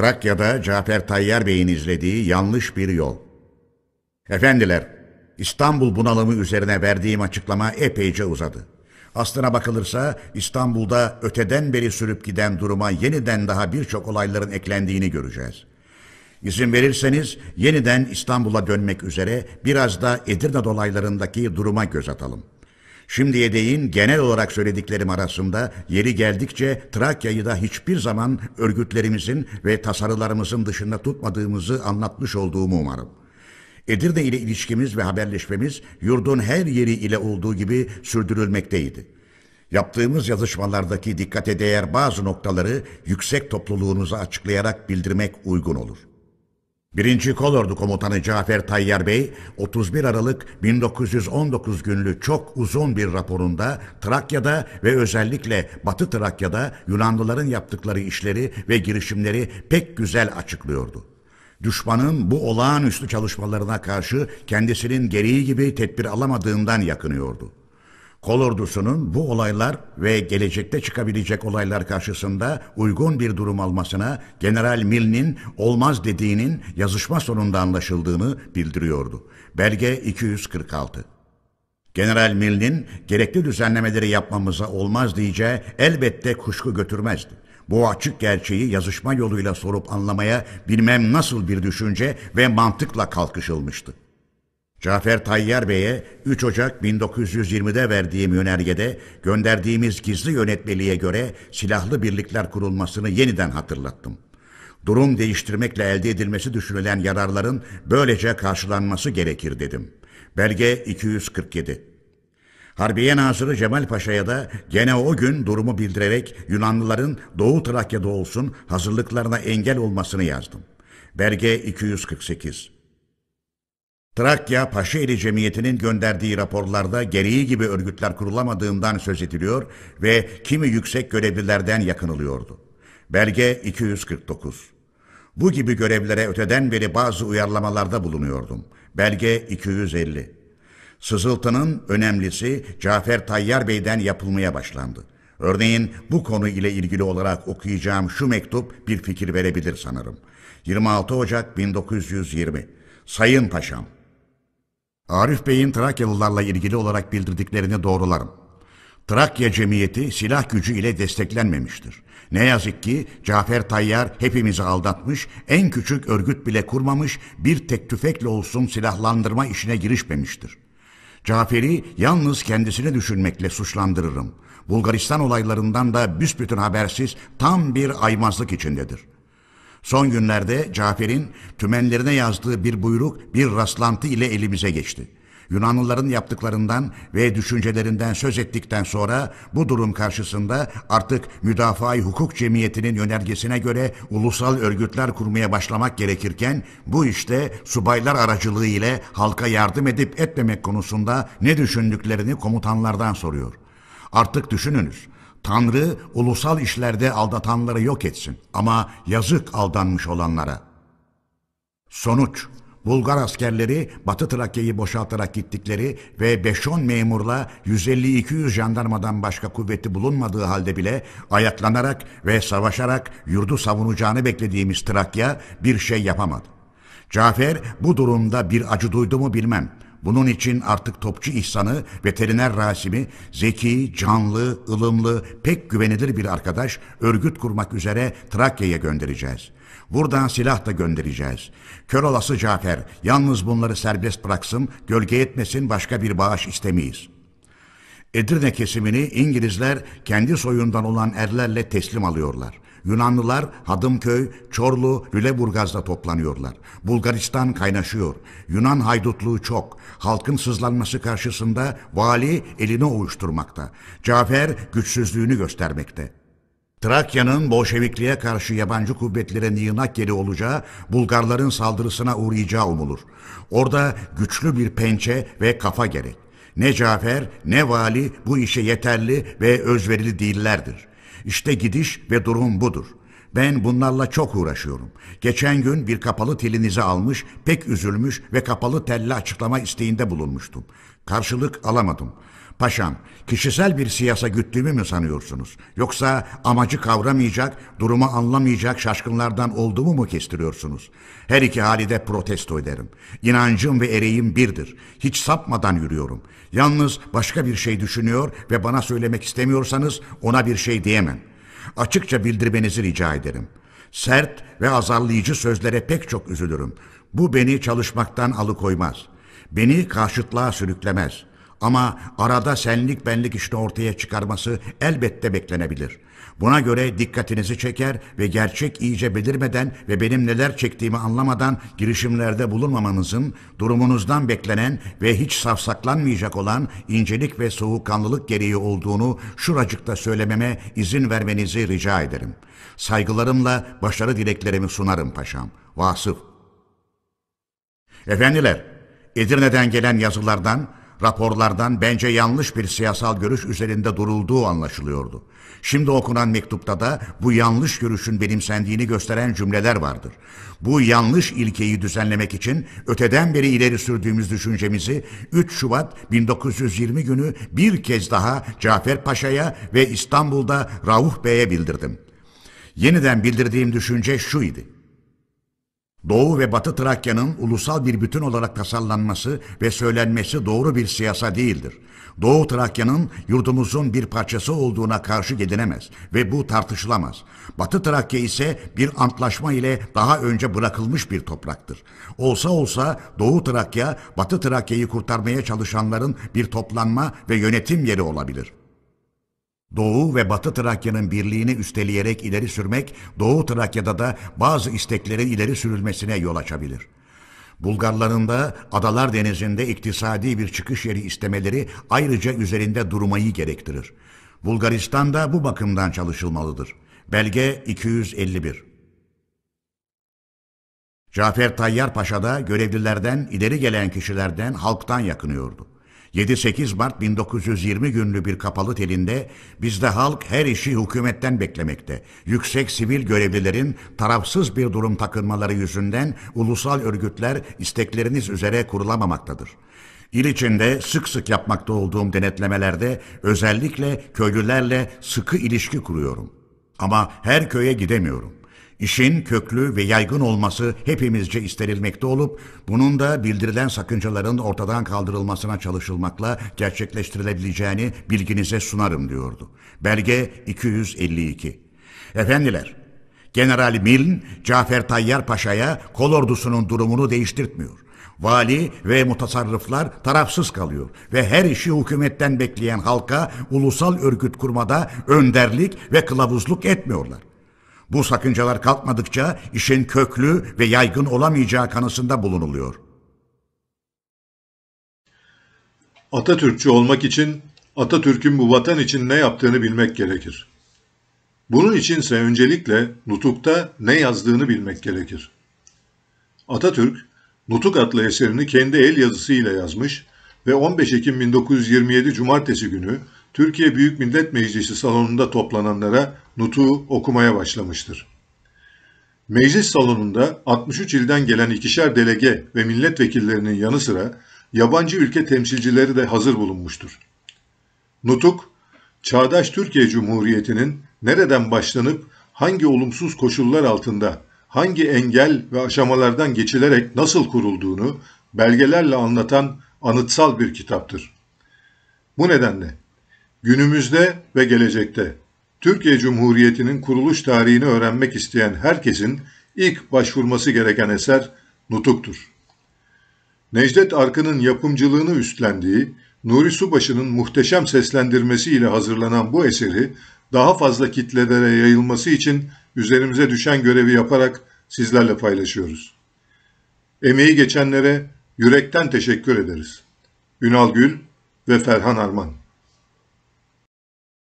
Trakya'da Cafer Tayyar Bey'in izlediği yanlış bir yol. Efendiler, İstanbul bunalımı üzerine verdiğim açıklama epeyce uzadı. Aslına bakılırsa İstanbul'da öteden beri sürüp giden duruma yeniden daha birçok olayların eklendiğini göreceğiz. İzin verirseniz yeniden İstanbul'a dönmek üzere biraz da Edirne dolaylarındaki duruma göz atalım.'' Şimdiye değin genel olarak söylediklerim arasında yeri geldikçe Trakya'yı da hiçbir zaman örgütlerimizin ve tasarılarımızın dışında tutmadığımızı anlatmış olduğumu umarım. Edirne ile ilişkimiz ve haberleşmemiz yurdun her yeri ile olduğu gibi sürdürülmekteydi. Yaptığımız yazışmalardaki dikkate değer bazı noktaları yüksek topluluğunuza açıklayarak bildirmek uygun olur. 1. Kolordu Komutanı Cafer Tayyar Bey 31 Aralık 1919 günlü çok uzun bir raporunda Trakya'da ve özellikle Batı Trakya'da Yunanlıların yaptıkları işleri ve girişimleri pek güzel açıklıyordu. Düşmanın bu olağanüstü çalışmalarına karşı kendisinin gereği gibi tedbir alamadığından yakınıyordu. Kolordusu'nun bu olaylar ve gelecekte çıkabilecek olaylar karşısında uygun bir durum almasına General Milne'in olmaz dediğinin yazışma sonunda anlaşıldığını bildiriyordu. Belge 246 General Milne'in gerekli düzenlemeleri yapmamıza olmaz diyece elbette kuşku götürmezdi. Bu açık gerçeği yazışma yoluyla sorup anlamaya bilmem nasıl bir düşünce ve mantıkla kalkışılmıştı. Cafer Tayyar Bey'e 3 Ocak 1920'de verdiğim yönergede gönderdiğimiz gizli yönetmeliğe göre silahlı birlikler kurulmasını yeniden hatırlattım. Durum değiştirmekle elde edilmesi düşünülen yararların böylece karşılanması gerekir dedim. Belge 247 Harbiye Nazırı Cemal Paşa'ya da gene o gün durumu bildirerek Yunanlıların Doğu Trakya'da olsun hazırlıklarına engel olmasını yazdım. Belge 248 Trakya Paşaeli Cemiyeti'nin gönderdiği raporlarda gereği gibi örgütler kurulamadığından söz ediliyor ve kimi yüksek görevlilerden yakınılıyordu. Belge 249 Bu gibi görevlere öteden beri bazı uyarlamalarda bulunuyordum. Belge 250 Sızıltının önemlisi Cafer Tayyar Bey'den yapılmaya başlandı. Örneğin bu konu ile ilgili olarak okuyacağım şu mektup bir fikir verebilir sanırım. 26 Ocak 1920 Sayın Paşam Arif Bey'in Trakyalılarla ilgili olarak bildirdiklerini doğrularım. Trakya cemiyeti silah gücü ile desteklenmemiştir. Ne yazık ki Cafer Tayyar hepimizi aldatmış, en küçük örgüt bile kurmamış, bir tek tüfekle olsun silahlandırma işine girişmemiştir. Cafer'i yalnız kendisini düşünmekle suçlandırırım. Bulgaristan olaylarından da büsbütün habersiz tam bir aymazlık içindedir. Son günlerde Cafer'in tümenlerine yazdığı bir buyruk bir rastlantı ile elimize geçti. Yunanlıların yaptıklarından ve düşüncelerinden söz ettikten sonra bu durum karşısında artık Müdafaa-i Hukuk Cemiyeti'nin yönergesine göre ulusal örgütler kurmaya başlamak gerekirken bu işte subaylar aracılığı ile halka yardım edip etmemek konusunda ne düşündüklerini komutanlardan soruyor. Artık düşününüz. Tanrı ulusal işlerde aldatanları yok etsin ama yazık aldanmış olanlara. Sonuç, Bulgar askerleri Batı Trakya'yı boşaltarak gittikleri ve 5-10 memurla 150-200 jandarmadan başka kuvveti bulunmadığı halde bile ayaklanarak ve savaşarak yurdu savunacağını beklediğimiz Trakya bir şey yapamadı. Cafer bu durumda bir acı duydu mu bilmem. Bunun için artık topçu İhsan'ı, veteriner Rasim'i, zeki, canlı, ılımlı, pek güvenilir bir arkadaş örgüt kurmak üzere Trakya'ya göndereceğiz. Buradan silah da göndereceğiz. Kör olası Cafer, yalnız bunları serbest bıraksın, gölge etmesin başka bir bağış istemeyiz. Edirne kesimini İngilizler kendi soyundan olan erlerle teslim alıyorlar.'' Yunanlılar Hadımköy, Çorlu, Lüleburgaz'da toplanıyorlar. Bulgaristan kaynaşıyor. Yunan haydutluğu çok. Halkın sızlanması karşısında vali elini ovuşturmakta. Cafer güçsüzlüğünü göstermekte. Trakya'nın Bolşevikliğe karşı yabancı kuvvetlere yığınak geri olacağı, Bulgarların saldırısına uğrayacağı umulur. Orada güçlü bir pençe ve kafa gerek. Ne Cafer ne vali bu işe yeterli ve özverili değillerdir. İşte gidiş ve durum budur. Ben bunlarla çok uğraşıyorum. Geçen gün bir kapalı telinizi almış, pek üzülmüş ve kapalı telli açıklama isteğinde bulunmuştum. Karşılık alamadım. Paşam, kişisel bir siyasa güttüğümü mü sanıyorsunuz? Yoksa amacı kavramayacak, durumu anlamayacak şaşkınlardan olduğumu mu kestiriyorsunuz? Her iki hali protesto ederim. İnancım ve ereğim birdir. Hiç sapmadan yürüyorum. Yalnız başka bir şey düşünüyor ve bana söylemek istemiyorsanız ona bir şey diyemem. Açıkça bildirmenizi rica ederim. Sert ve azarlayıcı sözlere pek çok üzülürüm. Bu beni çalışmaktan alıkoymaz. Beni karşıtlığa sürüklemez.'' Ama arada senlik benlik işte ortaya çıkarması elbette beklenebilir. Buna göre dikkatinizi çeker ve gerçek iyice belirmeden ve benim neler çektiğimi anlamadan girişimlerde bulunmamanızın durumunuzdan beklenen ve hiç safsaklanmayacak olan incelik ve soğukkanlılık gereği olduğunu şuracıkta söylememe izin vermenizi rica ederim. Saygılarımla başarı dileklerimi sunarım paşam. Vasıf Efendiler, Edirne'den gelen yazılardan Raporlardan bence yanlış bir siyasal görüş üzerinde durulduğu anlaşılıyordu. Şimdi okunan mektupta da bu yanlış görüşün benimsendiğini gösteren cümleler vardır. Bu yanlış ilkeyi düzenlemek için öteden beri ileri sürdüğümüz düşüncemizi 3 Şubat 1920 günü bir kez daha Cafer Paşa'ya ve İstanbul'da Rauf Bey'e bildirdim. Yeniden bildirdiğim düşünce şu idi. Doğu ve Batı Trakya'nın ulusal bir bütün olarak tasarlanması ve söylenmesi doğru bir siyasa değildir. Doğu Trakya'nın yurdumuzun bir parçası olduğuna karşı gidilemez ve bu tartışılamaz. Batı Trakya ise bir antlaşma ile daha önce bırakılmış bir topraktır. Olsa olsa Doğu Trakya, Batı Trakya'yı kurtarmaya çalışanların bir toplanma ve yönetim yeri olabilir. Doğu ve Batı Trakya'nın birliğini üsteleyerek ileri sürmek, Doğu Trakya'da da bazı isteklerin ileri sürülmesine yol açabilir. Bulgarların da Adalar Denizi'nde iktisadi bir çıkış yeri istemeleri ayrıca üzerinde durmayı gerektirir. Bulgaristan da bu bakımdan çalışılmalıdır. Belge 251 Cafer Tayyar Paşa da görevlilerden, ileri gelen kişilerden, halktan yakınıyordu. 7-8 Mart 1920 günlü bir kapalı telinde bizde halk her işi hükümetten beklemekte. Yüksek sivil görevlilerin tarafsız bir durum takınmaları yüzünden ulusal örgütler istekleriniz üzere kurulamamaktadır. İl içinde sık sık yapmakta olduğum denetlemelerde özellikle köylülerle sıkı ilişki kuruyorum. Ama her köye gidemiyorum. İşin köklü ve yaygın olması hepimizce istenilmekte olup bunun da bildirilen sakıncaların ortadan kaldırılmasına çalışılmakla gerçekleştirilebileceğini bilginize sunarım diyordu. Belge 252. Efendiler, General Miln, Cafer Tayyar Paşa'ya kol ordusunun durumunu değiştirtmiyor. Vali ve mutasarrıflar tarafsız kalıyor ve her işi hükümetten bekleyen halka ulusal örgüt kurmada önderlik ve kılavuzluk etmiyorlar. Bu sakıncalar kalkmadıkça işin köklü ve yaygın olamayacağı kanısında bulunuluyor. Atatürkçü olmak için Atatürk'ün bu vatan için ne yaptığını bilmek gerekir. Bunun içinse öncelikle Nutuk'ta ne yazdığını bilmek gerekir. Atatürk, Nutuk adlı eserini kendi el yazısıyla yazmış ve 15 Ekim 1927 Cumartesi günü Türkiye Büyük Millet Meclisi salonunda toplananlara nutuğu okumaya başlamıştır. Meclis salonunda 63 ilden gelen ikişer delege ve milletvekillerinin yanı sıra yabancı ülke temsilcileri de hazır bulunmuştur. Nutuk, çağdaş Türkiye Cumhuriyeti'nin nereden başlanıp hangi olumsuz koşullar altında, hangi engel ve aşamalardan geçilerek nasıl kurulduğunu belgelerle anlatan anıtsal bir kitaptır. Bu nedenle Günümüzde ve gelecekte Türkiye Cumhuriyeti'nin kuruluş tarihini öğrenmek isteyen herkesin ilk başvurması gereken eser Nutuk'tur. Necdet Arkın'ın yapımcılığını üstlendiği, Nuri Subaşı'nın muhteşem seslendirmesiyle hazırlanan bu eseri daha fazla kitlelere yayılması için üzerimize düşen görevi yaparak sizlerle paylaşıyoruz. Emeği geçenlere yürekten teşekkür ederiz. Ünal Gül ve Ferhan Arman